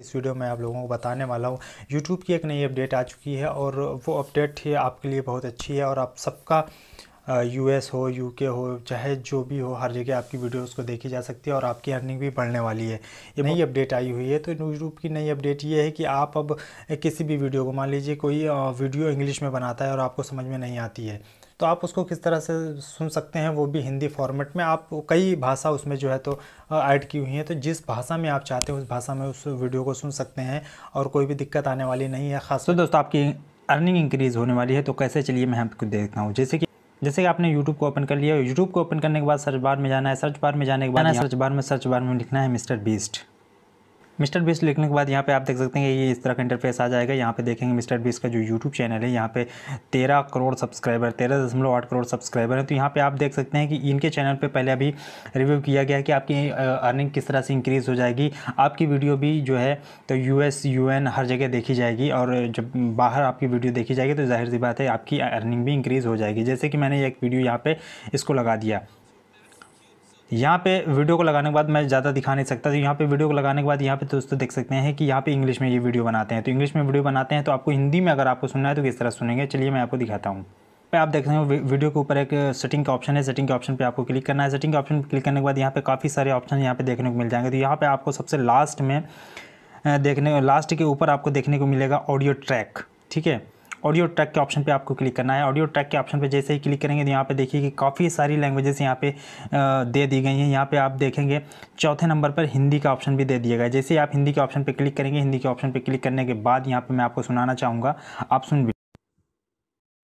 इस वीडियो में आप लोगों को बताने वाला हूँ यूट्यूब की एक नई अपडेट आ चुकी है और वो अपडेट ही आपके लिए बहुत अच्छी है और आप सबका यूएस हो यूके हो चाहे जो भी हो हर जगह आपकी वीडियोस को देखी जा सकती है और आपकी अर्निंग भी बढ़ने वाली है ये नई अपडेट आई हुई है तो यूट्यूब की नई अपडेट ये है कि आप अब किसी भी वीडियो को मान लीजिए कोई वीडियो इंग्लिश में बनाता है और आपको समझ में नहीं आती है तो आप उसको किस तरह से सुन सकते हैं वो भी हिंदी फॉर्मेट में आप कई भाषा उसमें जो है तो ऐड की हुई है तो जिस भाषा में आप चाहते हैं उस भाषा में उस वीडियो को सुन सकते हैं और कोई भी दिक्कत आने वाली नहीं है खास तो दोस्तों आपकी अर्निंग इंक्रीज़ होने वाली है तो कैसे चलिए मैं आपको देखता हूँ जैसे कि जैसे कि आपने यूट्यूब को ओपन कर लिया यूट्यूब को ओपन करने के बाद सर्च बार में जाना है सर्च बार में जाने के बाद सर्च बार में सर्च बार में लिखना है मिस्टर बीस्ट मिस्टर बीस लिखने के बाद यहाँ पे आप देख सकते हैं ये इस तरह का इंटरफेस आ जाएगा यहाँ पे देखेंगे मिस्टर बीस का जो यूट्यूब चैनल है यहाँ पे तेरह करोड़ सब्सक्राइबर तेरह दशमलव आठ करोड़ सब्सक्राइबर हैं तो यहाँ पे आप देख सकते हैं कि इनके चैनल पे पहले अभी रिव्यू किया गया है कि आपकी अर्निंग किस तरह से इंक्रीज़ हो जाएगी आपकी वीडियो भी जो है तो यू एस हर जगह देखी जाएगी और जब बाहर आपकी वीडियो देखी जाएगी तो जाहिर सी बात है आपकी अर्निंग भी इंक्रीज़ हो जाएगी जैसे कि मैंने एक वीडियो यहाँ पर इसको लगा दिया यहाँ पे वीडियो को लगाने के बाद मैं ज़्यादा दिखा नहीं सकता तो यहाँ पे वीडियो को लगाने के बाद यहाँ पे दोस्तों देख सकते हैं कि यहाँ पे इंग्लिश में ये वीडियो बनाते हैं तो इंग्लिश में वीडियो बनाते हैं तो आपको हिंदी में अगर आपको सुनना है तो किस तरह सुनेंगे चलिए मैं आपको दिखाता हूँ पे आप देख रहे हो वीडियो के ऊपर एक सेटिंग का ऑप्शन है सेटिंग के ऑप्शन पे आपको क्लिक करना है सेटिंग के ऑप्शन पर क्लिक करने के बाद यहाँ पे काफ़ी सारे ऑप्शन यहाँ पे देखने को मिल जाएंगे तो यहाँ पे आपको सबसे लास्ट में देखने लास्ट के ऊपर आपको देखने को मिलेगा ऑडियो ट्रैक ठीक है ऑडियो ट्रैक के ऑप्शन पे आपको क्लिक करना है ऑडियो ट्रैक के ऑप्शन पे जैसे ही क्लिक करेंगे तो यहाँ पे देखिए कि काफ़ी सारी लैंग्वेजेस यहाँ पे दे दी गई हैं यहाँ पे आप देखेंगे चौथे नंबर पर हिंदी का ऑप्शन भी दे दिया गया जैसे ही आप हिंदी के ऑप्शन पर क्लिक करेंगे हिंदी के ऑप्शन पर क्लिक करने के बाद यहाँ पर मैं आपको सुनाना चाहूँगा आप सुन भी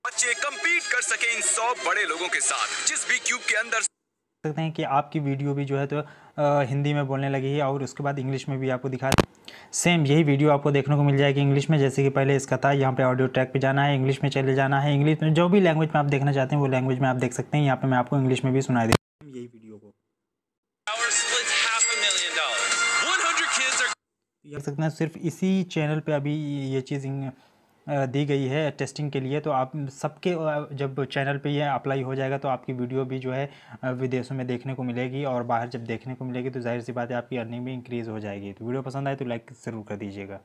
बच्चे कम्पीट कर सके इन सौ बड़े लोगों के साथ जिस भी क्यूब के अंदर सकते हैं कि आपकी वीडियो भी जो है तो हिंदी में बोलने लगी है और उसके बाद इंग्लिश में भी आपको दिखा सेम यही वीडियो आपको देखने को मिल जाएगी इंग्लिश में जैसे कि पहले इसका था यहाँ पे ऑडियो ट्रैक पे जाना है इंग्लिश में चले जाना है इंग्लिश में जो भी लैंग्वेज में आप देखना चाहते हैं वो लैंग्वेज में आप देख सकते हैं यहाँ पे मैं आपको इंग्लिश में भी सुनाई दे यही वीडियो को देख सकते हैं सिर्फ इसी चैनल पे अभी ये चीज़ दी गई है टेस्टिंग के लिए तो आप सबके जब चैनल पे ये अप्लाई हो जाएगा तो आपकी वीडियो भी जो है विदेशों में देखने को मिलेगी और बाहर जब देखने को मिलेगी तो जाहिर सी बात है आपकी अर्निंग भी इंक्रीज़ हो जाएगी तो वीडियो पसंद आए तो लाइक ज़रूर कर दीजिएगा